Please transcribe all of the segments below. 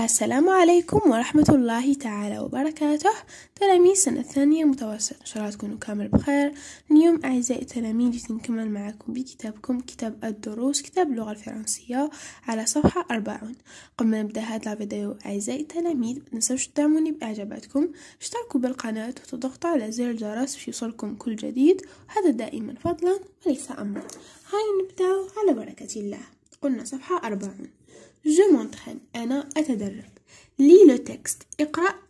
السلام عليكم ورحمة الله تعالى وبركاته تلاميذ سنة الثانية متوسط إن شاء الله تكونوا كامل بخير اليوم أعزائي التلاميذ نكمل معكم بكتابكم كتاب الدروس كتاب اللغة الفرنسية على صفحة أربعون قبل ما نبدأ هذا الفيديو أعزائي التلاميذ متنسوش تدعموني بإعجاباتكم اشتركوا بالقناة وتضغطوا على زر الجرس باش يوصلكم كل جديد هذا دائما فضلا وليس أمرا هاي نبدأ على بركة الله قلنا صفحة أربعون Je m'entraîne. Anna Lis le texte.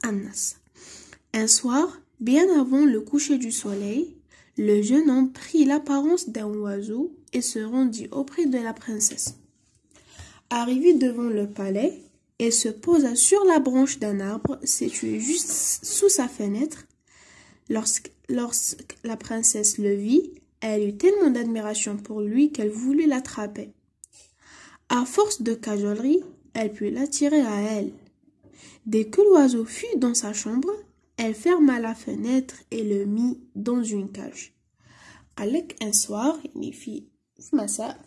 Annas. Un soir, bien avant le coucher du soleil, le jeune homme prit l'apparence d'un oiseau et se rendit auprès de la princesse. Arrivé devant le palais, il se posa sur la branche d'un arbre situé juste sous sa fenêtre. Lorsque, lorsque la princesse le vit, elle eut tellement d'admiration pour lui qu'elle voulut l'attraper. À force de cajolerie, elle put l'attirer à elle. Dès que l'oiseau fut dans sa chambre, elle ferma la fenêtre et le mit dans une cage. Avec un soir, il fit ça, ça.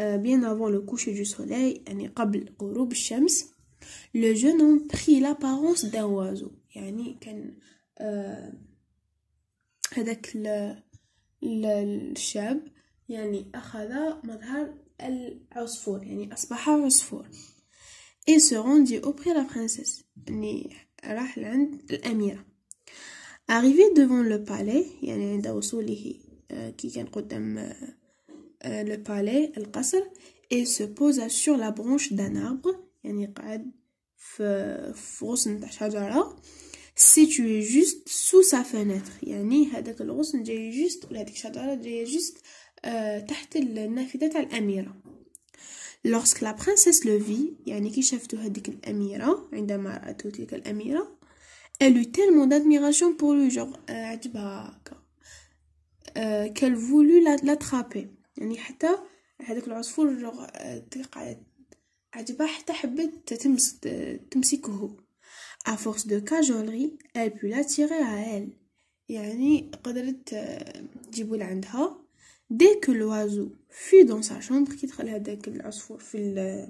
Euh, bien avant le coucher du soleil, le jeune homme prit l'apparence d'un oiseau. Avec euh, le يعني أخذ مظهر العصفور يعني أصبح عصفور et se rendit auprès la يعني راح لعند الأميرة أغيفي devant le يعني عند وصوله كي آه، كان قدام آه، le palais القصر et se posa sur la branche يعني قعد في غصن تاع شجرة situé juste sous sa fenêtre يعني هذاك الغصن جاي جست ولا هذيك الشجرة جاية جست Euh, تحت النافذة تاع الأميرة lorsque la princesse le vit يعني كي شافتو هذيك الأميرة عندما رأته تلك الأميرة elle eut tellement d'admiration pour lui genre euh، عجبها هكا euh، qu'elle voulut l'attraper يعني حتى هذاك العصفور جوغ عجبها حتى حبت تمس تمسكه à force de cajolerie elle put l'attirer à elle يعني قدرت آه، تجيبو لعندها dès que l'oiseau fut dans sa chambre qui euh,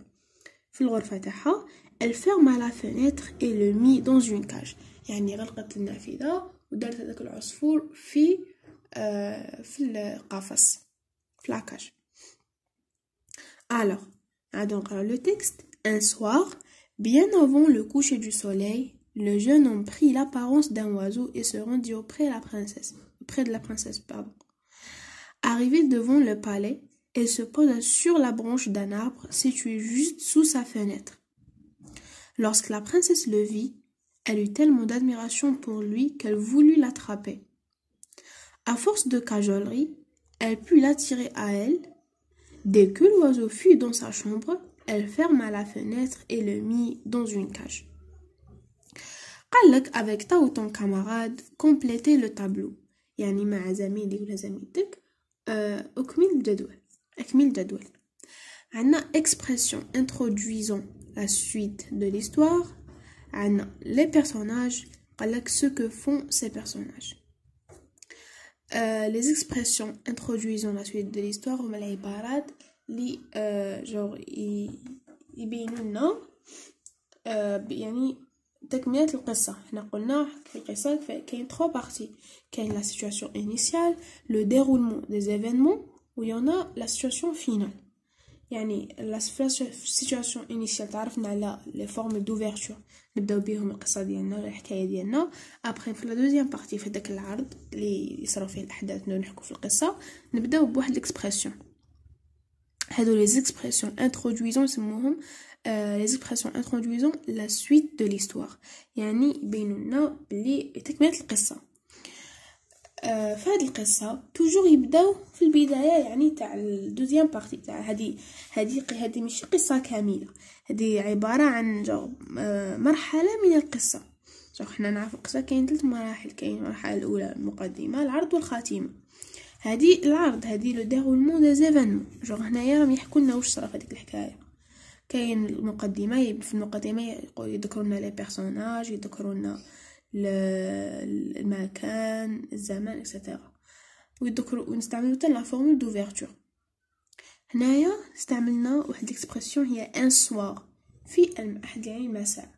elle ferma la fenêtre et le mit dans une cage euh, la alors ah, donc le texte un soir bien avant le coucher du soleil le jeune homme prit l'apparence d'un oiseau et se rendit auprès de la princesse auprès de la princesse Arrivée devant le palais, elle se posa sur la branche d'un arbre situé juste sous sa fenêtre. Lorsque la princesse le vit, elle eut tellement d'admiration pour lui qu'elle voulut l'attraper. À force de cajolerie, elle put l'attirer à elle. Dès que l'oiseau fut dans sa chambre, elle ferma la fenêtre et le mit dans une cage. Kalak avec ta ou ton camarade complétait le tableau يعني مع أكمل الجدول أكمل الجدول عندنا expression introduisant la suite de l'histoire عندنا les personnages avec ce que font ces personnages euh, les expressions introduisant la suite de l'histoire هما العبارات اللي جور يبينوا تكملة القصة حنا قلنا في القصة كاين تخوا بارتي كاين لا سيتواسيون انيسيال لو ديرولمون دي زيفينمون و يونا لا سيتواسيون فينال يعني لا سيتواسيون انيسيال تعرفنا على لي فورم دوفيرتور نبداو بيهم القصة ديالنا ولا الحكاية ديالنا ابخي في لا دوزيام بارتي في داك العرض اللي يصراو فيه الاحداث نحكو في القصة نبداو بواحد ليكسبرسيون هادو لي زيكسبرسيون انترودويزون نسموهم لي زيكسبرسيون انترودويزون لا سويت دو ليستوار يعني يبينوا لنا بلي تكمله القصه في هذه القصه توجور يبداو في البدايه يعني تاع الدوزيام بارتي تاع هذه هذه هذه ماشي قصه كامله هذه عباره عن مرحله من القصه جو حنا نعرف القصه كاين ثلاث مراحل كاين المرحله الاولى المقدمه العرض والخاتمه هذه العرض هذه لو ديرولمون دي زيفينمون جو هنايا راهم يحكوا لنا واش صرا في هذيك الحكايه كاين المقدمة في المقدمة يذكرون لي بيرسوناج يذكرون المكان الزمان اكسيتيرا ويذكروا ونستعملوا حتى لا فورمول دوفيرتور هنايا استعملنا واحد الاكسبرسيون هي ان سوار في احد يعني المساء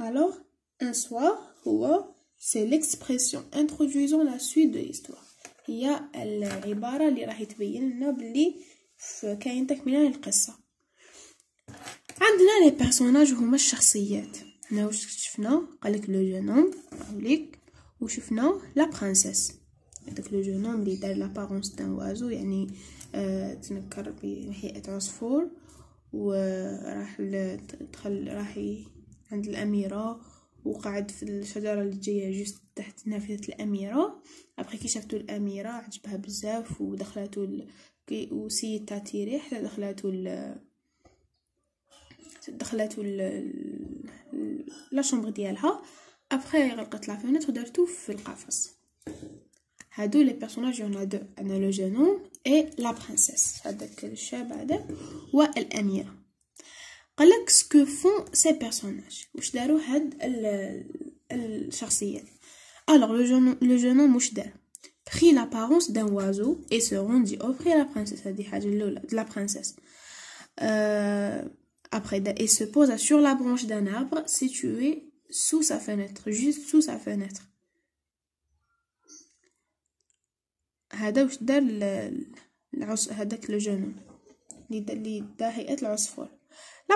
الوغ ان سوار هو سي ليكسبرسيون انتروديزون لا سويت دو ليستوار هي العباره اللي راح تبين لنا بلي كاين تكمله للقصه عندنا لي بيرسوناج هما الشخصيات هنا واش شفنا قالك لو جونوم قالك وشفنا لا برانسيس هذاك لو جونوم اللي دار لابارونس تاع وازو يعني آه تنكر بهيئه عصفور وراح دخل راح عند الاميره وقعد في الشجره اللي جايه جوست تحت نافذه الاميره ابخي كي شافتو الاميره عجبها بزاف ودخلاتو ال... وسيد تاع تيري حتى دخلاتو ال... دخلاتو لا شومبر ديالها ابخي غلقت لا فينيتر دارتو في القفص هادو لي بيرسوناج يونا دو انا لو جنون اي لا برينسيس هذاك الشاب هذا والاميره قالك سكو فون سي بيرسوناج واش داروا هاد الشخصيات الوغ لو جنون واش دار prit لابارونس دان وازو اي se rendit اوفري لا برينسيس هادي حاجة الأولى de la princesse. Euh، après et se posa sur la branche d'un arbre situé sous sa fenêtre, juste sous sa fenêtre. La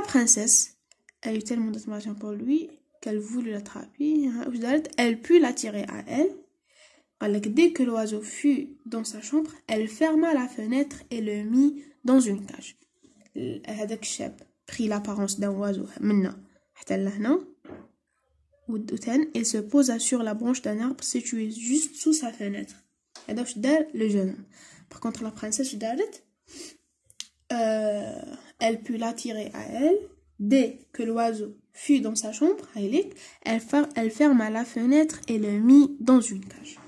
princesse دار elle eut tellement d'admiration pour lui qu'elle voulut l'attraper elle put l'attirer à elle dès que l'oiseau fut dans sa chambre elle ferma la fenêtre et le mit dans une cage pris l'apparence d'un oiseau il se posa sur la branche d'un arbre situé juste sous sa fenêtre le jeune par contre la princesse euh, elle put l'attirer à elle dès que l'oiseau fut dans sa chambre elle ferma la fenêtre et le mit dans une cage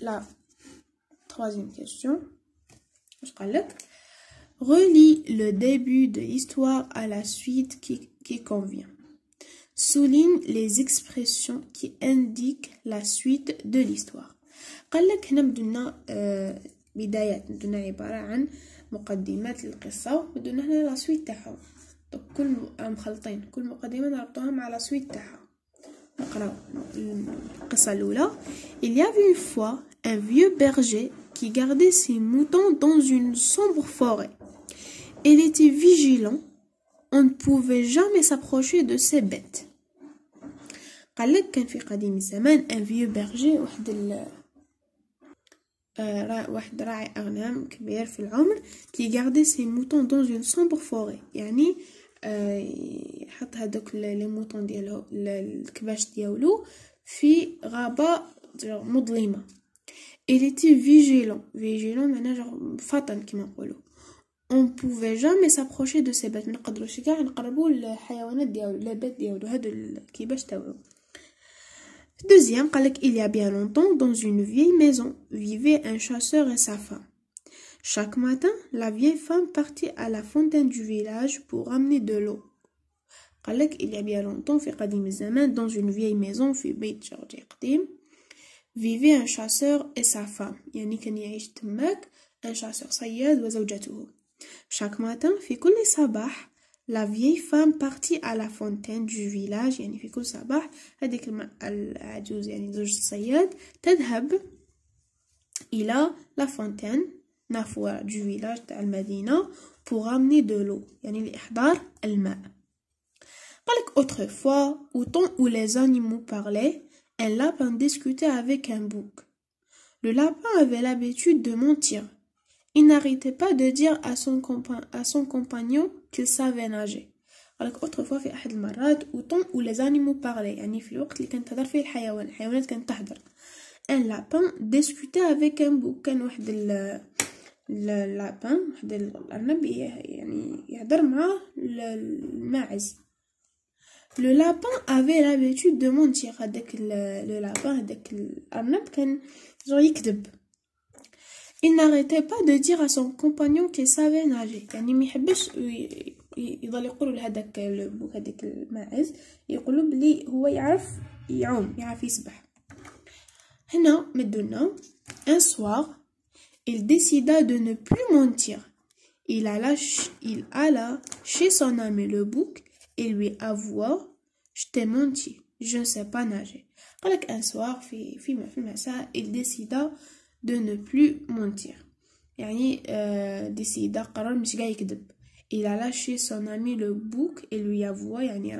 la troisième question Relie le début de l'histoire à la suite qui, qui convient. Souligne les expressions qui indiquent la suite de l'histoire. قال لك هنا بدنا بدايات بدنا عبارة عن مقدمات القصة وبدنا هنا لا سويت تاعهم دونك كل مخلطين كل مقدمة نربطوها مع لا سويت تاعها نقراو القصة الأولى Il y avait une fois un vieux berger qui gardait ses moutons dans une sombre forêt. Il était vigilant, on ne pouvait jamais s'approcher de ces bêtes. قال لك كان في قديم الزمان ان فيو بيرجي واحد ال... واحد راعي اغنام كبير في العمر كي غاردي سي موتون دون اون سومبر فوري يعني آه يحط هذوك لي موتون ديالو الكباش ديالو في غابه مظلمه il était vigilant. Vigilant, ne qui On pouvait jamais s'approcher de ces bêtes. Deuxième, il y a bien longtemps, dans une vieille maison, vivait un chasseur et sa femme. Chaque matin, la vieille femme partit à la fontaine du village pour ramener de l'eau. Il y a bien longtemps, dans une vieille maison, vivait un chasseur et sa femme Yannick un chasseur chaque matin la vieille femme partit à la fontaine du village يعني a Sabah, صباح هذيك العجوز la زوجة الصياد la fontaine du village تاع المدينة pour ramener de l'eau يعني لإحضار autrefois au temps où les animaux parlaient un lapin discutait avec un bouc. Le lapin avait l'habitude de mentir. Il n'arrêtait pas de dire à son, compagnon qu'il savait nager. Alors autrefois, il y a des marat au temps où les animaux parlaient. Un lapin discutait avec un bouc. Un lapin, un lapin, il y a des marat, le maïs le lapin avait l'habitude de mentir avec le, lapin et dès que il n'arrêtait pas de dire à son compagnon qu'il savait nager yani ma il le bouc il un soir il décida de ne plus mentir il alla chez son ami le bouc il lui avoua je t'ai menti je ne sais pas nager un soir il décida de ne plus mentir euh, il a lâché son ami le bouc et lui avoua يعني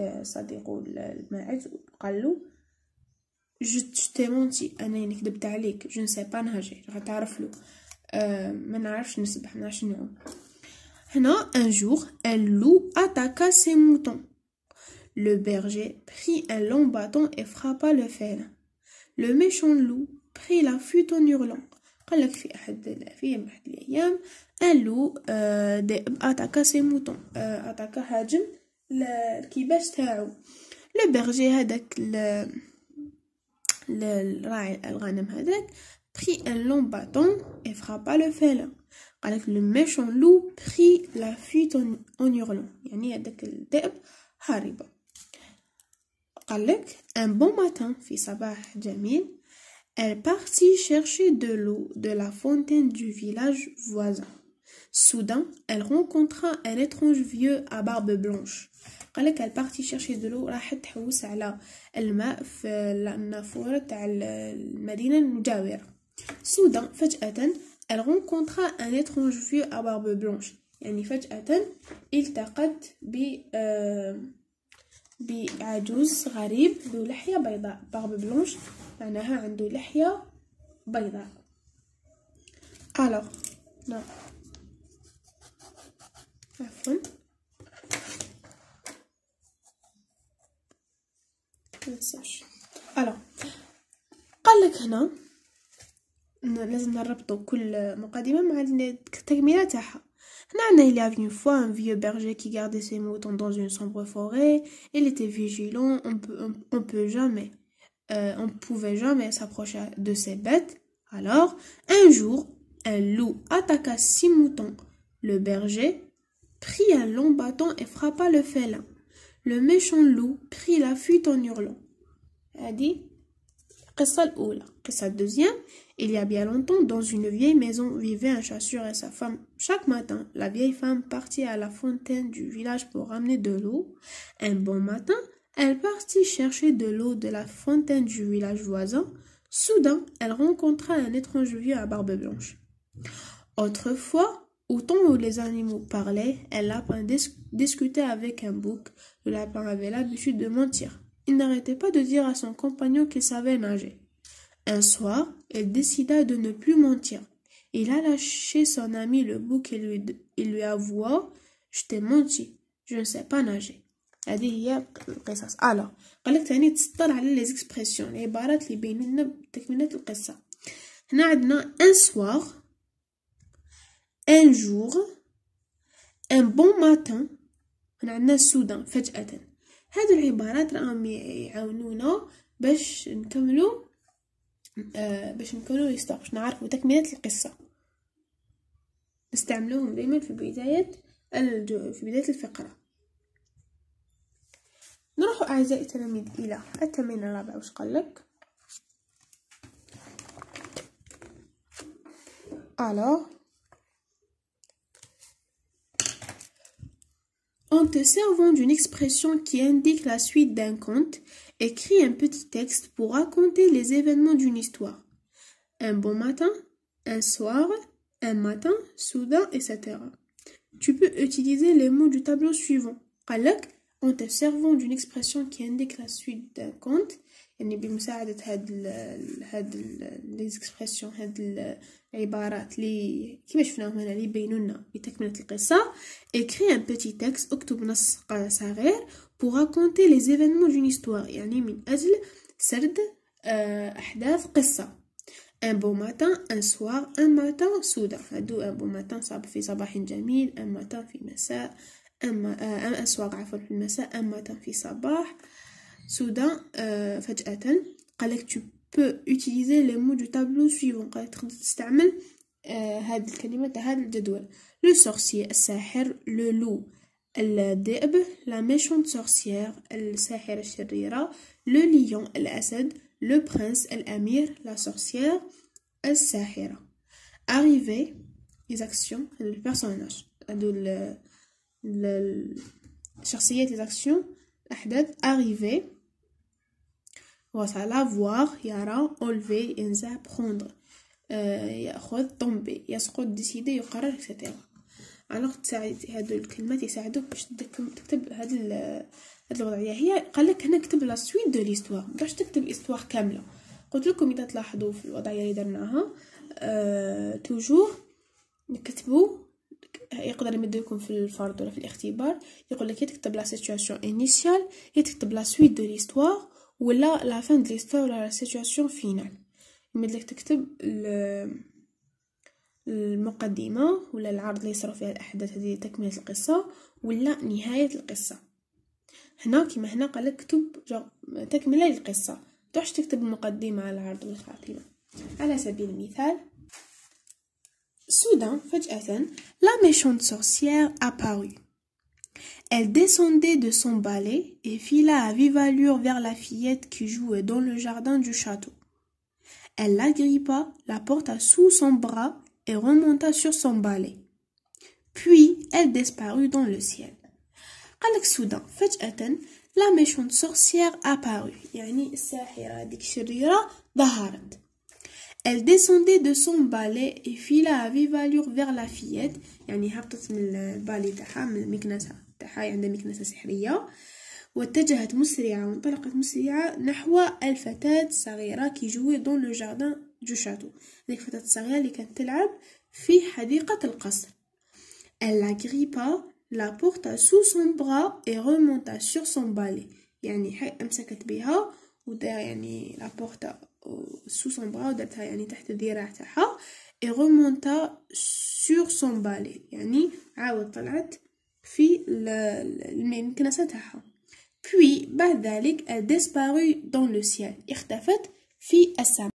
euh, je t'ai menti je ne sais pas nager je euh, un jour, un loup attaqua ses moutons. Le berger prit un long bâton et frappa le fer. Le méchant loup prit la fuite en hurlant. Un loup في euh, ses في euh, Le berger سي هاجم الكباش تاعو لو بيرجي هذاك الراعي الغنم prit un long bâton et frappa le félin. Le méchant loup لو la لا فيت اون يورلون يعني هذاك الذئب هاربة قالك ان بون ماتان في صباح Elle partit chercher de l'eau de la fontaine du village voisin. Soudain, elle rencontra un étrange vieux à barbe blanche. elle partit chercher de l'eau راحت تحوس على الماء في النافورة تاع المدينه Soudain, Elle rencontra un étrange vieux à barbe blanche يعني فجأة التقت ب آه، بعجوز غريب ذو لحية بيضاء بارب بلونش معناها عنده لحية بيضاء alors non عفوا alors قال لك هنا Il y avait une fois un vieux berger qui gardait ses moutons dans une sombre forêt. Il était vigilant, on peut, on, peut jamais, euh, on pouvait jamais s'approcher de ses bêtes. Alors, un jour, un loup attaqua six moutons. Le berger prit un long bâton et frappa le félin. Le méchant loup prit la fuite en hurlant. a dit deuxième, il y a bien longtemps, dans une vieille maison vivaient un chasseur et sa femme. Chaque matin, la vieille femme partit à la fontaine du village pour ramener de l'eau. Un bon matin, elle partit chercher de l'eau de la fontaine du village voisin. Soudain, elle rencontra un étrange vieux à barbe blanche. Autrefois, au temps où les animaux parlaient, elle lapin discutait avec un bouc. Le lapin avait l'habitude de mentir. Il n'arrêtait pas de dire à son compagnon qu'il savait nager. Un soir, il décida de ne plus mentir. Il alla chez son ami le bouc et lui, il lui avoua Je t'ai menti, je ne sais pas nager. هذه هي القصص les un soir un على لي زيكسبرسيون العبارات اللي بيننا تكمله القصه هنا عندنا ان سوار ان جور ان بون ماتان هنا هادو العبارات راهم يعاونونا باش نكملو آه باش نكملو ليستوار باش نعرفو تكمله القصه نستعملوهم دائما في بدايه في بدايه الفقره نروح اعزائي التلاميذ الى التمرين الرابع واش قالك الو En te servant d'une expression qui indique la suite d'un conte, écris un petit texte pour raconter les événements d'une histoire. Un bon matin, un soir, un matin, soudain, etc. Tu peux utiliser les mots du tableau suivant. en te servant d'une expression qui indique la suite d'un conte, يعني بمساعدة هاد ال هاد ليزكسبرسيون هاد العبارات لي كيما شفناهم هنا لي بينو لنا بتكملة القصة اكري ان بوتي تكست اكتب نص صغير بو راكونتي لي زيفينمون دون هيستوار يعني من اجل سرد آه، احداث قصة ان بو ماتان ان سوار ان ماتان سودا هادو ان بو ماتان صاب في صباح جميل ان ماتان في مساء اما ان سوار عفوا في المساء ان ماتان في صباح آه soudain فجأة قال لك tu peux utiliser les mots du tableau suivant قال تقدر تستعمل هاد الكلمة تاع هاد الجدول le sorcier الساحر le loup الذئب la méchante sorcière الساحرة الشريرة le lion الأسد le prince الأمير la sorcière الساحرة arrivé les actions le personnage هادو الشخصيات les actions الأحداث arriver وصل voir يرى enlever إنزع prendre يأخذ طومبي يسقط ديسيدي يقرر اكسيتيرا الوغ تساعد هادو الكلمات يساعدوك باش تكتب هاد هاد الوضعيه هي قالك هنا كتب لا سويت دو ليستواغ مبقاش تكتب استوار كامله قلت لكم اذا تلاحظوا في الوضعيه اللي درناها أه توجور نكتبو يقدر يمد لكم في الفرض ولا في الاختبار يقول لك يا تكتب لا سيتوياسيون انيسيال يا تكتب لا سويت دو ليستوار ولا لا فان دي ليستوار ولا لا سيتوياسيون فينال ملي تكتب المقدمة ولا العرض اللي صرا فيها الأحداث هذه تكملة القصة ولا نهاية القصة هنا كيما هنا قالك كتب تكملة للقصة متروحش تكتب المقدمة على العرض والخاتمة على سبيل المثال سودان فجأة, لا ميشون سورسيير أباري Elle descendait de son balai et fila à vive allure vers la fillette qui jouait dans le jardin du château. Elle grippa, la porta sous son bras et remonta sur son balai. Puis elle disparut dans le ciel. قالك soudain, فجأة la méchante sorcière apparut. Elle descendait de son balai et fila à vive allure vers la fillette. تاعها عندها مكنسة سحرية واتجهت مسرعة وانطلقت مسرعة نحو الفتاة الصغيرة كيجوي دون لو جاردان دو شاتو هذيك الفتاة الصغيرة اللي كانت تلعب في حديقة القصر الا غريبا لا بورتا سو سون bras اي remonta سور سون بالي يعني امسكت بها ودا يعني لا بورتا سو سون bras ودارتها يعني تحت الذراع تاعها اي رمونتا سور سون بالي يعني عاود طلعت في المكنسة تاعها puis بعد ذلك disparut dans le ciel اختفت في السماء